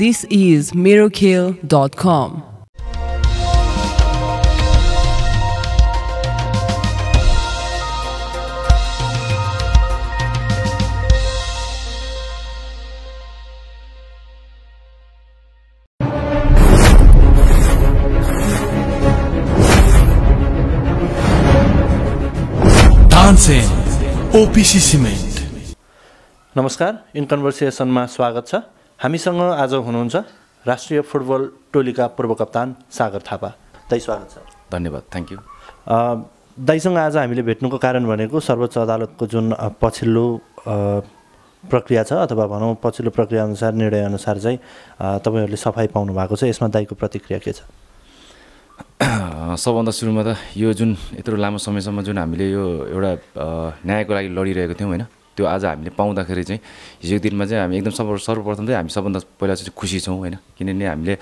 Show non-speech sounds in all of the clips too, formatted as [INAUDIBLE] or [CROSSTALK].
This खेल dot com OPC cement नमस्कार in कन्भर्सेसनमा स्वागत छ हामीसँग आज हुनुहुन्छ राष्ट्रिय फुटबल टोलीका पूर्व कप्तान सागर थापा दाई स्वागत छ धन्यवाद थ्याङ्क यू दाईसँग आज हामीले भेट्नुको कारण भनेको सर्वोच्च अदालतको जुन पछिल्लो प्रक्रिया छ अथवा भनौँ पछिल्लो प्रक्रियाअनुसार निर्णयअनुसार चाहिँ तपाईँहरूले सफाइ पाउनु भएको छ यसमा दाईको प्रतिक्रिया के छ [CLEARS THROAT] सबभन्दा सुरुमा त यो जुन यत्रो लामो समयसम्म जुन हामीले यो एउटा न्यायको लागि लडिरहेको थियौँ होइन त्यो आज हामीले पाउँदाखेरि चाहिँ हिजोको दिनमा चाहिँ हामी एकदम सर्व सर्वप्रथम चाहिँ हामी सबभन्दा पहिला चाहिँ खुसी छौँ होइन किनभने हामीले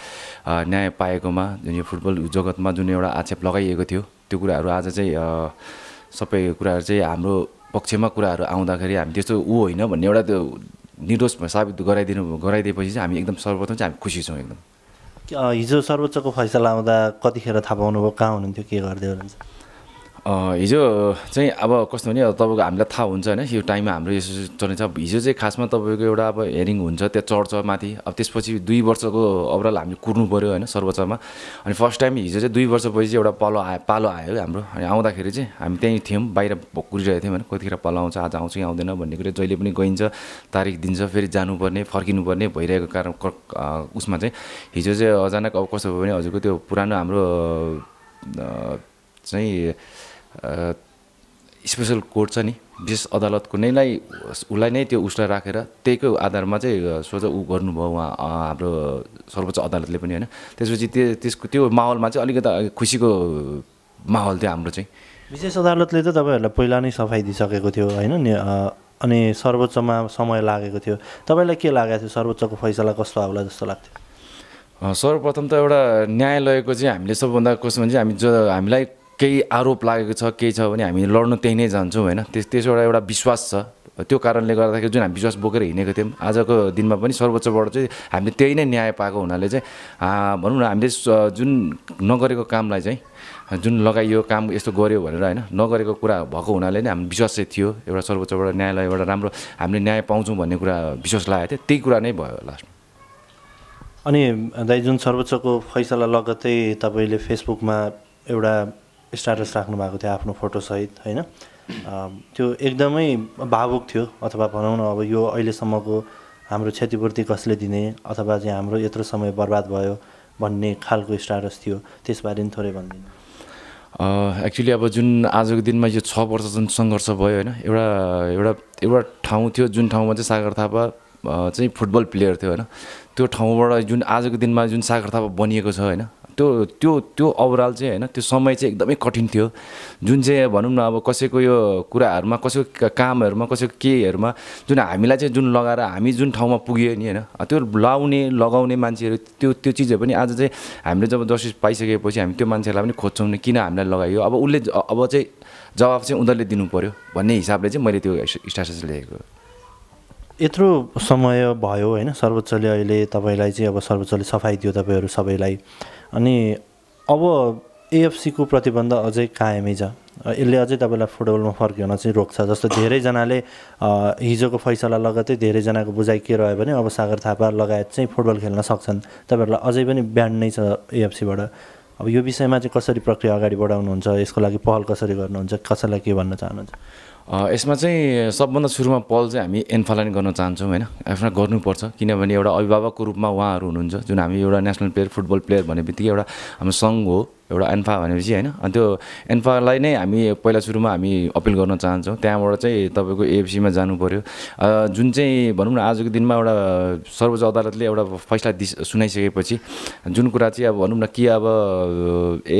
न्याय पाएकोमा जुन यो फुटबल जगतमा जुन एउटा आक्षेप लगाइएको थियो त्यो कुराहरू आज चाहिँ सबै कुराहरू चाहिँ हाम्रो पक्षमा कुराहरू आउँदाखेरि हामी त्यस्तो ऊ होइन भन्ने एउटा त्यो निर्दोष साबित गराइदिनु गराइदिएपछि चाहिँ हामी एकदम सर्वप्रथम चाहिँ हामी खुसी छौँ एकदम हिजो सर्वोच्चको फैसला आउँदा कतिखेर थाहा पाउनुभयो कहाँ हुनुहुन्थ्यो के गर्दै हुनुहुन्छ हिजो चाहिँ अब कस्तो भने तपाईँको हामीलाई थाहा हुन्छ होइन यो टाइममा हाम्रो यसो चलिन्छ हिजो चाहिँ खासमा तपाईँको एउटा अब हेरिङ हुन्छ त्यहाँ चढ्छ माथि अब त्यसपछि दुई वर्षको ओभरअल हामीले कुर्नु पऱ्यो होइन सर्वोच्चमा अनि फर्स्ट टाइम हिजो चाहिँ दुई वर्षपछि एउटा पालो आयो पालो आयो हाम्रो अनि आउँदाखेरि चाहिँ हामी त्यहीँ थियौँ बाहिर कुरिरहेको थियौँ होइन कतिखेर पालो आउँछ आज आउँछ कि आउँदैन भन्ने कुरा जहिले पनि गइन्छ तारिक दिन्छ फेरि जानुपर्ने फर्किनुपर्ने भइरहेको कारण उसमा चाहिँ हिजो चाहिँ अचानक अब कस्तो भयो भने हजुरको त्यो पुरानो हाम्रो चाहिँ स्पेसल कोर्ट छ नि विशेष अदालत कुनैलाई उसलाई नै त्यो उसलाई राखेर त्यहीको आधारमा चाहिँ सोझ ऊ गर्नुभयो उहाँ हाम्रो सर्वोच्च अदालतले पनि होइन त्यसपछि त्यो त्यसको त्यो माहौलमा चाहिँ अलिकति खुसीको माहौल थियो हाम्रो चाहिँ विशेष अदालतले त तपाईँहरूलाई पहिला नै सफाइ दिइसकेको थियो होइन अनि सर्वोच्चमा समय लागेको थियो तपाईँलाई के लागेको थियो सर्वोच्चको फैसला कस्तो आउला जस्तो लाग्थ्यो सर्वप्रथम त एउटा न्यायालयको चाहिँ हामीले सबभन्दा कस्तो भने चाहिँ हामी ज हामीलाई केही आरोप लागेको छ केही छ भने हामी लड्नु त्यही नै जान्छौँ होइन त्यस त्यसबाट एउटा विश्वास छ त्यो कारणले गर्दाखेरि जुन हामी विश्वास बोकेर हिँडेको थियौँ आजको दिनमा पनि सर्वोच्चबाट चाहिँ हामीले त्यही नै न्याय पाएको हुनाले चाहिँ भनौँ न हामीले जुन नगरेको कामलाई चाहिँ जुन लगाइयो काम यस्तो गऱ्यो भनेर होइन नगरेको कुरा भएको हुनाले नै हामी विश्वास चाहिँ थियो एउटा सर्वोच्चबाट न्यायलाई एउटा राम्रो हामीले न्याय पाउँछौँ भन्ने कुरा विश्वास लागेको थियो त्यही कुरा नै भयो लास्टमा अनि दाइ जुन सर्वोच्चको फैसला लगत्तै तपाईँले फेसबुकमा एउटा स्ट्याटस राख्नु भएको थियो आफ्नो फोटोसहित होइन त्यो एकदमै भावुक थियो अथवा भनौँ न अब यो अहिलेसम्मको हाम्रो क्षतिपूर्ति कसले दिने अथवा चाहिँ हाम्रो यत्रो समय बर्बाद भयो भन्ने खालको स्ट्याटस थियो त्यसबारे पनि थोरै भनिदिनु एक्चुली अब जुन आजको दिनमा यो छ वर्ष जुन सङ्घर्ष भयो होइन एउटा एउटा एउटा ठाउँ थियो जुन ठाउँमा चाहिँ सागर थापा चाहिँ फुटबल प्लेयर थियो होइन त्यो ठाउँबाट जुन आजको दिनमा जुन सागर थापा बनिएको छ होइन त्यो त्यो त्यो ओभरअल चाहिँ होइन त्यो समय चाहिँ एकदमै कठिन थियो जुन चाहिँ भनौँ न अब कसैको यो कुराहरूमा कसैको कामहरूमा कसैको केहीहरूमा जुन हामीलाई चाहिँ जुन लगाएर हामी जुन ठाउँमा पुग्यो नि होइन त्यो लाउने लगाउने मान्छेहरू त्यो त्यो चिजहरू पनि आज चाहिँ हामीले जब जस्टिस पाइसकेपछि हामी त्यो मान्छेहरूलाई पनि खोज्छौँ नि किन हामीलाई लगाइयो अब उसले अब चाहिँ जवाब चाहिँ उनीहरूले दिनु पऱ्यो भन्ने हिसाबले चाहिँ मैले त्यो स्टाटस लेखेको यत्रो समय भयो होइन सर्वोच्चले अहिले तपाईँलाई चाहिँ अब सर्वोच्चले सफाइ दियो तपाईँहरू सबैलाई अनि अब एएफसीको प्रतिबन्ध अझै कायमै छ यसले अझै तपाईँलाई फुटबलमा फर्किन चाहिँ रोक्छ जस्तो धेरैजनाले हिजोको फैसला लगतै धेरैजनाको बुझाइ के रह्यो भने अब सागर थापा लगायत चाहिँ फुटबल खेल्न सक्छन् तपाईँहरूलाई अझै पनि ब्यान्ड नै छ एएफसीबाट अब यो विषयमा चाहिँ कसरी प्रक्रिया अगाडि बढाउनुहुन्छ यसको लागि पहल कसरी गर्नुहुन्छ कसैलाई के भन्न चाहनुहुन्छ यसमा चाहिँ सबभन्दा सुरुमा पल चाहिँ हामी एन्फालाइन गर्न चाहन्छौँ होइन आफ्ना गर्नुपर्छ किनभने एउटा अभिभावकको रूपमा उहाँहरू हुनुहुन्छ जुन हामी एउटा नेसनल प्लेयर फुटबल प्लेयर भन्ने बित्तिकै एउटा हाम्रो सङ्घ हो एउटा एन्फा भनेपछि होइन अनि त्यो एन्फालाई नै हामी पहिला सुरुमा हामी अपिल गर्न चाहन्छौँ त्यहाँबाट चाहिँ तपाईँको एएफसीमा जानु पऱ्यो जुन चाहिँ भनौँ न आजको दिनमा एउटा सर्वोच्च अदालतले एउटा फैसला दि सुनाइसकेपछि जुन कुरा चाहिँ अब भनौँ न कि अब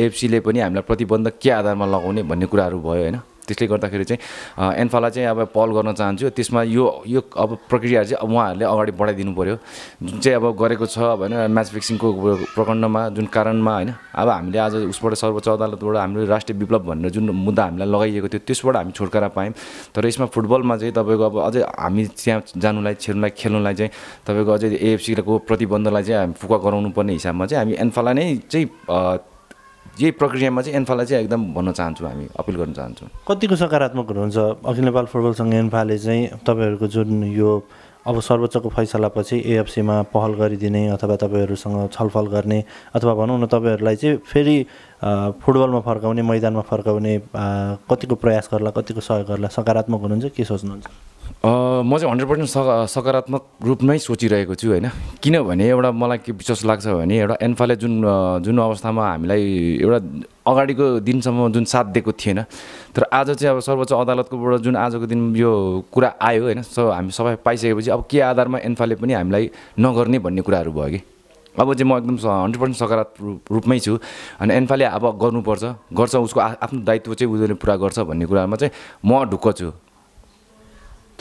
एएफसीले पनि हामीलाई प्रतिबन्ध के आधारमा लगाउने भन्ने कुराहरू भयो होइन त्यसले गर्दाखेरि चाहिँ एन्फाला चाहिँ अब पहल गर्न चाहन्छु त्यसमा यो यो अब प्रक्रिया चाहिँ अब उहाँहरूले अगाडि बढाइदिनु पऱ्यो जुन चाहिँ अब गरेको छ होइन म्याच फिक्सिङको प्रकरणमा जुन कारणमा होइन अब हामीले आज उसबाट सर्वोच्च अदालतबाट हाम्रो राष्ट्रिय विप्लव भनेर जुन मुद्दा हामीलाई लगाइएको थियो त्यसबाट हामी छुटकारा पायौँ तर यसमा फुटबलमा चाहिँ तपाईँको अब अझै हामी त्यहाँ जानुलाई छिर्नुलाई खेल्नुलाई चाहिँ तपाईँको अझै एएफसीको प्रतिबन्धलाई चाहिँ हामी फुका गराउनु पर्ने हिसाबमा चाहिँ हामी एन्फाला नै चाहिँ यही प्रक्रियामा चाहिँ एन्फालाई चाहिँ एकदम भन्न चाहन्छौँ हामी अपिल गर्न चाहन्छौँ कतिको सकारात्मक हुनुहुन्छ अखिल नेपाल फुटबल फुटबलसँग एन्फाले चाहिँ तपाईँहरूको जुन यो अब सर्वोच्चको फैसलापछि एएफसीमा पहल गरिदिने अथवा तपाईँहरूसँग छलफल गर्ने अथवा भनौँ न तपाईँहरूलाई चाहिँ फेरि फुटबलमा फर्काउने मैदानमा फर्काउने कतिको प्रयास गर्ला कतिको सहयोग गर्ला सकारात्मक हुनुहुन्छ के सोच्नुहुन्छ म चाहिँ हन्ड्रेड पर्सेन्ट सका सकारात्मक रूपमै सोचिरहेको छु होइन किनभने एउटा मलाई के विश्वास लाग्छ भने एउटा एन्फाले जुन जुन अवस्थामा हामीलाई एउटा अगाडिको दिनसम्म जुन साथ दिएको थिएन तर आज चाहिँ अब सर्वोच्च अदालतकोबाट जुन आजको दिन यो कुरा आयो होइन सो हामी सबै पाइसकेपछि अब के आधारमा एन्फाले पनि हामीलाई नगर्ने भन्ने कुराहरू भयो कि अब चाहिँ म एकदम हन्ड्रेड पर्सेन्ट सकारात्मक रूपमै छु अनि एन्फाले अब गर्नुपर्छ गर्छ उसको आफ्नो दायित्व चाहिँ उनीहरूले पुरा गर्छ भन्ने कुरामा चाहिँ म ढुक्क छु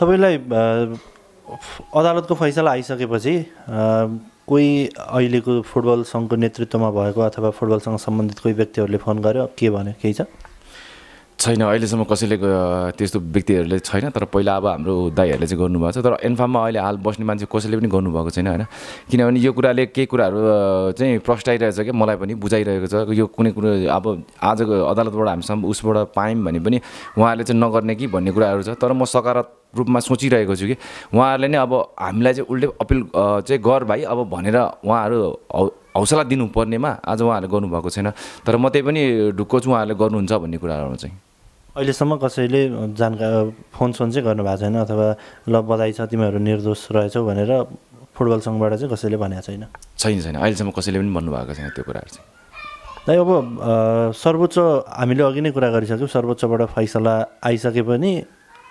तपाईँलाई अदालतको फैसला आइसकेपछि कोही अहिलेको फुटबल सङ्घको नेतृत्वमा भएको अथवा फुटबलसँग सम्बन्धित कोही व्यक्तिहरूले फोन गर्यो के भन्यो केही छ छैन अहिलेसम्म कसैले त्यस्तो व्यक्तिहरूले छैन तर पहिला अब हाम्रो दाईहरूले चाहिँ गर्नुभएको छ तर एन्फाममा अहिले हाल बस्ने मान्छे कसैले पनि गर्नुभएको छैन होइन किनभने यो कुराले केही कुराहरू चाहिँ छ क्या मलाई पनि बुझाइरहेको छ यो कुनै कुरो अब आजको अदालतबाट हामीसम्म उसबाट पायौँ भने पनि उहाँहरूले चाहिँ नगर्ने कि भन्ने कुराहरू छ तर म सकारात्मक रूपमा सोचिरहेको छु कि उहाँहरूले नै अब हामीलाई चाहिँ उल्टै अपिल चाहिँ गर भाइ अब भनेर उहाँहरू हौसला दिनुपर्नेमा आज उहाँहरूले गर्नुभएको छैन तर म त्यही पनि ढुक्क छु उहाँहरूले गर्नुहुन्छ भन्ने कुराहरूमा चाहिँ अहिलेसम्म कसैले फोन फोनसोन चाहिँ गर्नु भएको छैन अथवा ल बधाई छ तिमीहरू निर्दोष रहेछौ भनेर फुटबल सङ्घबाट चाहिँ कसैले भनेको छैन छैन छैन अहिलेसम्म कसैले पनि भन्नुभएको छैन त्यो कुराहरू चाहिँ दाइ अब सर्वोच्च हामीले अघि नै कुरा गरिसक्यौँ सर्वोच्चबाट फैसला आइसके पनि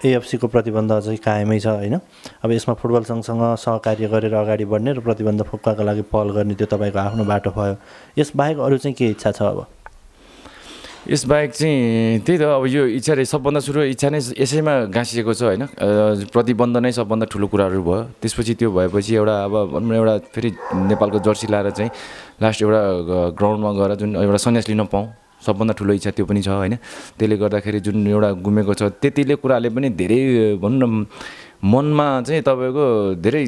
एएफसीको प्रतिबन्ध चाहिँ कायमै छ होइन अब यसमा फुटबल सङ्घसँग सहकार्य गरेर अगाडि बढ्ने र प्रतिबन्ध फुक्काको लागि पहल गर्ने त्यो तपाईँको आफ्नो बाटो भयो यसबाहेक अरू चाहिँ के इच्छा छ अब यस बाहेक चाहिँ त्यही त अब यो इच्छा रहेछ सबभन्दा सुरु इच्छा नै यसैमा घाँसिएको छ होइन प्रतिबन्ध नै सबभन्दा ठुलो कुराहरू भयो त्यसपछि त्यो भएपछि एउटा अब भनौँ एउटा फेरि नेपालको जर्सी लाएर चाहिँ लास्ट एउटा ग्राउन्डमा गएर जुन एउटा सन्यास लिन पाऊँ सबभन्दा ठुलो इच्छा त्यो पनि छ होइन त्यसले गर्दाखेरि जुन एउटा गुमेको छ त्यतिले कुराले पनि धेरै भनौँ न मनमा चाहिँ तपाईँको धेरै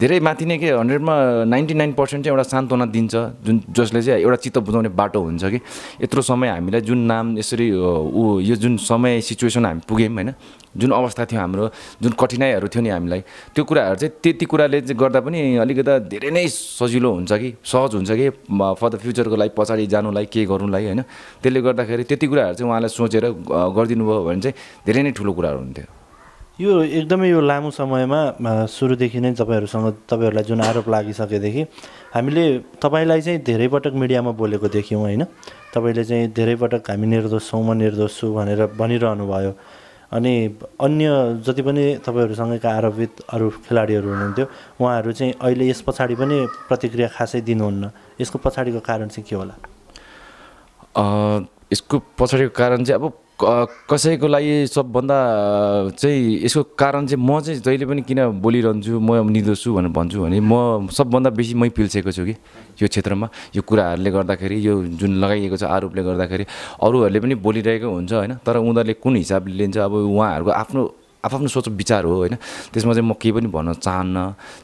धेरै माथि नै के हन्ड्रेडमा नाइन्टी नाइन पर्सेन्ट चाहिँ एउटा सान्त्वना दिन्छ जुन जसले चाहिँ एउटा चित्त बुझाउने बाटो हुन्छ कि यत्रो समय हामीलाई जुन नाम यसरी ऊ यो जुन समय सिचुएसन हामी पुग्यौँ होइन जुन अवस्था थियो हाम्रो जुन कठिनाइहरू थियो नि हामीलाई त्यो कुराहरू चाहिँ त्यति कुराले चाहिँ गर्दा पनि अलिकति धेरै नै सजिलो हुन्छ कि सहज हुन्छ कि फर द फ्युचरको लागि पछाडि जानुलाई के गर्नुलाई होइन त्यसले गर्दाखेरि त्यति कुराहरू चाहिँ उहाँलाई सोचेर गरिदिनु भयो भने चाहिँ धेरै नै ठुलो कुराहरू हुन्थ्यो यो एकदमै यो लामो समयमा सुरुदेखि नै तपाईँहरूसँग तपाईँहरूलाई जुन आरोप लागिसकेदेखि हामीले तपाईँलाई चाहिँ धेरै पटक मिडियामा बोलेको देख्यौँ होइन तपाईँले चाहिँ धेरै पटक हामी निर्दोष छौँ म निर्दोष छु भनेर भनिरहनु भयो अनि अन्य जति पनि तपाईँहरूसँगका आरोपित अरू खेलाडीहरू हुनुहुन्थ्यो उहाँहरू चाहिँ अहिले यस पछाडि पनि प्रतिक्रिया खासै दिनुहुन्न यसको पछाडिको कारण चाहिँ के होला यसको पछाडिको कारण चाहिँ अब कसैको लागि सबभन्दा चाहिँ यसको कारण चाहिँ म चाहिँ जहिले पनि किन बोलिरहन्छु म निर्दोष छु भनेर भन्छु भने म सबभन्दा बेसी मै पिल्सेको छु कि यो क्षेत्रमा यो कुराहरूले गर्दाखेरि यो जुन लगाइएको छ आरोपले गर्दाखेरि अरूहरूले पनि बोलिरहेको हुन्छ होइन तर उनीहरूले कुन हिसाबले लिन्छ अब उहाँहरूको आफ्नो आफ्नो सोच विचार हो होइन त्यसमा चाहिँ म केही पनि भन्न चाहन्न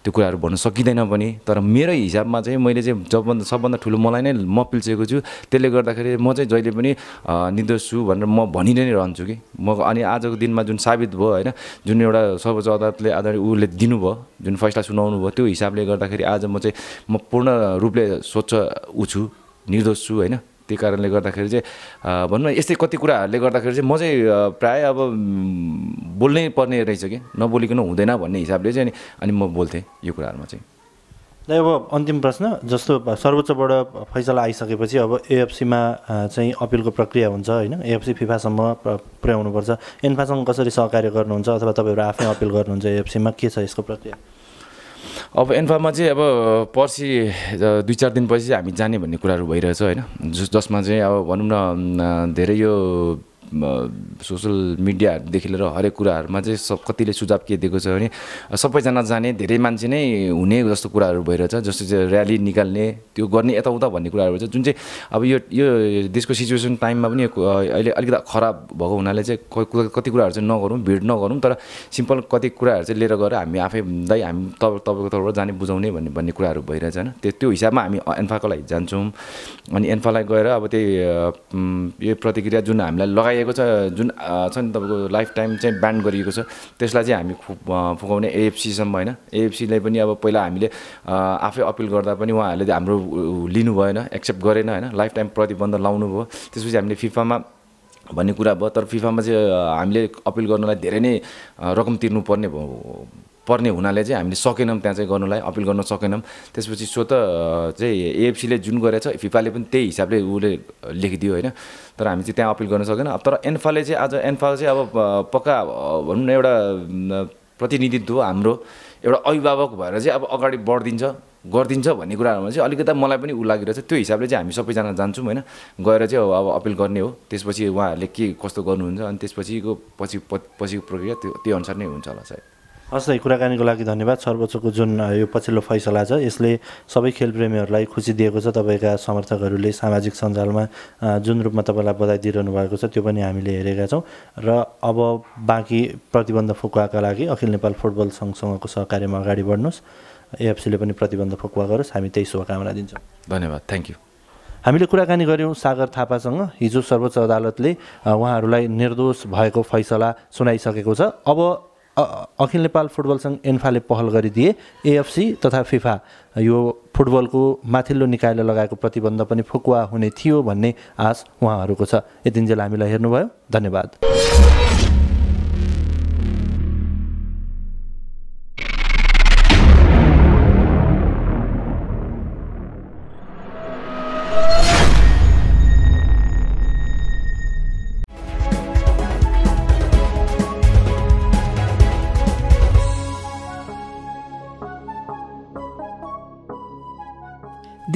त्यो कुराहरू भन्न सकिँदैन पनि तर मेरो हिसाबमा चाहिँ मैले चाहिँ जबभन्दा सबभन्दा ठुलो मलाई नै म पिल्सेको छु त्यसले गर्दाखेरि म चाहिँ जहिले पनि निर्दोष छु भनेर म भनि नै रहन्छु कि म अनि आजको दिनमा जुन साबित भयो होइन जुन एउटा सर्वोच्च अदालतले आधारित उसले दिनुभयो जुन फैसला सुनाउनु भयो त्यो हिसाबले गर्दाखेरि आज म चाहिँ म पूर्ण रूपले स्वच्छ ऊ छु निर्दोष छु होइन त्यही कारणले गर्दाखेरि चाहिँ भनौँ न यस्तै कति कुराहरूले गर्दाखेरि चाहिँ म चाहिँ प्राय अब बोल्नै पर्ने रहेछ कि नबोलिकन हुँदैन भन्ने हिसाबले चाहिँ अनि म बोल्थेँ यो कुराहरूमा चाहिँ दाइ अब अन्तिम प्रश्न जस्तो सर्वोच्चबाट फैसला आइसकेपछि अब एएफसीमा चाहिँ अपिलको प्रक्रिया हुन्छ होइन एएफसी फिफासम्म पुर्याउनुपर्छ एन्फासँग कसरी सहकार्य गर्नुहुन्छ अथवा तपाईँहरू आफै अपिल गर्नुहुन्छ एएफसीमा के छ यसको प्रक्रिया अब एन्फामा चाहिँ अब पर्सि दुई चार दिनपछि चाहिँ हामी जाने भन्ने कुराहरू भइरहेछ होइन जसमा चाहिँ अब भनौँ न धेरै यो सोसियल मिडियाहरूदेखि लिएर हरेक कुराहरूमा चाहिँ सब कतिले सुझाव के दिएको छ भने सबैजना जाने धेरै मान्छे नै हुने जस्तो कुराहरू भइरहेछ जस्तो चाहिँ ऱ्याली निकाल्ने त्यो गर्ने यताउता भन्ने कुराहरू भइरहेछ जुन चाहिँ अब यो यो देशको सिचुएसन टाइममा पनि अहिले अलिकति खराब भएको हुनाले चाहिँ कति कुराहरू चाहिँ नगरौँ भिड नगरौँ तर सिम्पल कति कुराहरू चाहिँ लिएर गएर हामी आफै दाइ हामी तपाईँको तर्फबाट जाने बुझाउने भन्ने भन्ने कुराहरू भइरहेछ होइन त्यो त्यो हिसाबमा हामी एन्फाको लागि जान्छौँ अनि एन्फालाई गएर अब त्यही यो प्रतिक्रिया जुन हामीलाई लगाइ पाइएको छ जुन छ नि तपाईँको लाइफ टाइम चाहिँ ब्यान्ड गरिएको छ त्यसलाई चाहिँ हामी फुकाउने एएफसीसम्म होइन एएफसीलाई पनि अब पहिला हामीले आफै अपिल गर्दा पनि उहाँहरूले हाम्रो लिनु भएन एक्सेप्ट गरेन होइन लाइफ टाइम प्रतिबन्ध लाउनु भयो त्यसपछि हामीले फिफामा भन्ने कुरा भयो तर फिफामा चाहिँ हामीले अपिल गर्नलाई धेरै नै रकम तिर्नुपर्ने भयो पर्ने हुनाले चाहिँ हामीले सकेनौँ त्यहाँ चाहिँ गर्नुलाई अपिल गर्न सकेनौँ त्यसपछि स्वत चाहिँ एएफसीले जुन गरेछ फिफाले पनि त्यही हिसाबले उसले लेखिदियो होइन तर हामी चाहिँ त्यहाँ अपिल गर्न सकेन तर एन्फाले चाहिँ आज एन्फाल चाहिँ अब पक्का भनौँ न एउटा प्रतिनिधित्व हाम्रो एउटा अभिभावक भएर चाहिँ अब अगाडि बढिदिन्छ गरिदिन्छ भन्ने कुराहरूमा चाहिँ अलिकति मलाई पनि ऊ लागिरहेछ त्यो हिसाबले चाहिँ हामी सबैजना जान्छौँ होइन गएर चाहिँ अब अपिल गर्ने हो त्यसपछि उहाँहरूले के कस्तो गर्नुहुन्छ अनि त्यसपछिको पछि पछिको प्रक्रिया त्यो त्यो अनुसार नै हुन्छ होला सायद हस् कुराकानीको लागि धन्यवाद सर्वोच्चको जुन यो पछिल्लो फैसला छ यसले सबै खेलप्रेमीहरूलाई खुसी दिएको छ तपाईँका समर्थकहरूले सामाजिक सञ्जालमा जुन रूपमा तपाईँलाई बधाई दिइरहनु भएको छ त्यो पनि हामीले हेरेका छौँ र अब बाँकी प्रतिबन्ध फुकुवाका लागि अखिल नेपाल फुटबल सङ्घसँगको सहकार्यमा अगाडि बढ्नुहोस् एएफसीले पनि प्रतिबन्ध फुकुवा गरोस् हामी त्यही शुभकामना दिन्छौँ धन्यवाद थ्याङ्क यू हामीले कुराकानी गऱ्यौँ सागर थापासँग हिजो सर्वोच्च अदालतले उहाँहरूलाई निर्दोष भएको फैसला सुनाइसकेको छ अब अखिल नेपाल फुटबल सङ्घ एन्फाले पहल गरिदिए एएफसी तथा फिफा यो फुटबलको माथिल्लो निकायले लगाएको प्रतिबन्ध पनि फुकुवा हुने थियो भन्ने आश उहाँहरूको छ यतिन्जेल हामीलाई हेर्नुभयो धन्यवाद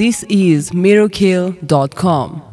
This is miracle.com.